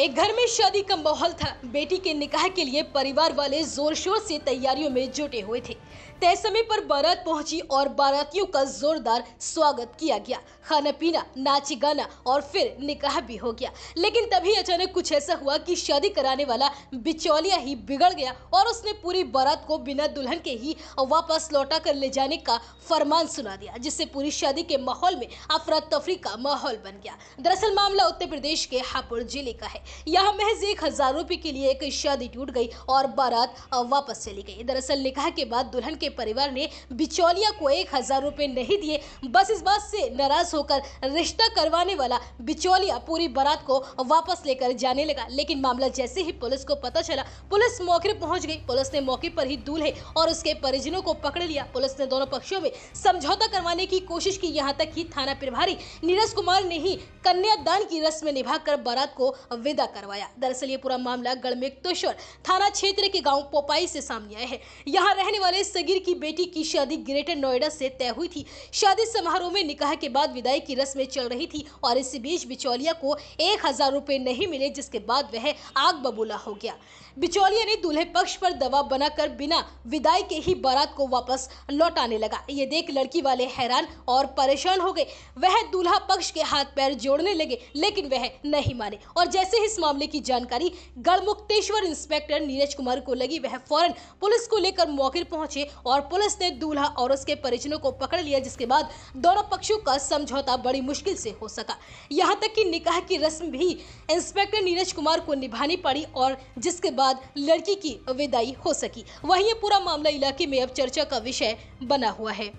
एक घर में शादी का माहौल था बेटी के निकाह के लिए परिवार वाले जोर शोर से तैयारियों में जुटे हुए थे तय समय पर बारात पहुंची और बारातियों का जोरदार स्वागत किया गया खाना पीना नाची गाना और फिर निकाह भी हो गया लेकिन तभी अचानक कुछ ऐसा हुआ कि शादी कराने वाला बिचौलिया ही बिगड़ गया और उसने पूरी बारात को बिना दुल्हन के ही वापस लौटा कर ले जाने का फरमान सुना दिया जिससे पूरी शादी के माहौल में अफरा तफरी का माहौल बन गया दरअसल मामला उत्तर प्रदेश के हापुड़ जिले का है यह महज एक हजार रुपए के लिए एक शादी टूट गई और बारात वापस चली गई दरअसल निकाह के बाद दुल्हन के परिवार ने बिचौलिया को एक हजार रुपए नहीं दिए बस इस बात से नाराज होकर रिश्ता करवाने वाला बिचौलिया पूरी बारात को वापस लेकर जाने लगा लेकिन मामला जैसे ही पुलिस को पता चला पुलिस मौके पर पहुंच गई पुलिस ने मौके पर ही दूल्हे और उसके परिजनों को पकड़ लिया पुलिस ने दोनों पक्षों में समझौता करवाने की कोशिश की यहाँ तक की थाना प्रभारी नीरज कुमार ने ही कन्यादान की रस्म निभाकर बारात को विदा करवाया दरअसल ये पूरा मामला गढ़मेक्तेश्वर थाना क्षेत्र के गांव पोपाई से सामने आया है यहाँ रहने वाले सगीर की बेटी की शादी ग्रेटर नोएडा से तय हुई थी शादी समारोह में निकाह के बाद विदाई की रस्में चल रही थी और इसी बीच बिचौलिया को एक हजार रुपये नहीं मिले जिसके बाद वह आग बबूला हो गया बिचौलिया ने दूल्हे पक्ष पर दबाव बनाकर बिना विदाई के ही बारात को वापस लौटाने लगा ये देख लड़की वाले हैरान और परेशान हो गए वह दूल्हा पक्ष के हाथ पैर जोड़ जोड़ने लगे लेकिन वह नहीं माने और जैसे ही इस मामले की जानकारी गढ़मुक्तेश्वर इंस्पेक्टर नीरज कुमार को लगी वह फौरन पुलिस को लेकर मौके पहुंचे और पुलिस ने दूल्हा और उसके परिजनों को पकड़ लिया जिसके बाद दोनों पक्षों का समझौता बड़ी मुश्किल से हो सका यहाँ तक कि निकाह की रस्म भी इंस्पेक्टर नीरज कुमार को निभानी पड़ी और जिसके बाद लड़की की विदाई हो सकी वही पूरा मामला इलाके में अब चर्चा का विषय बना हुआ है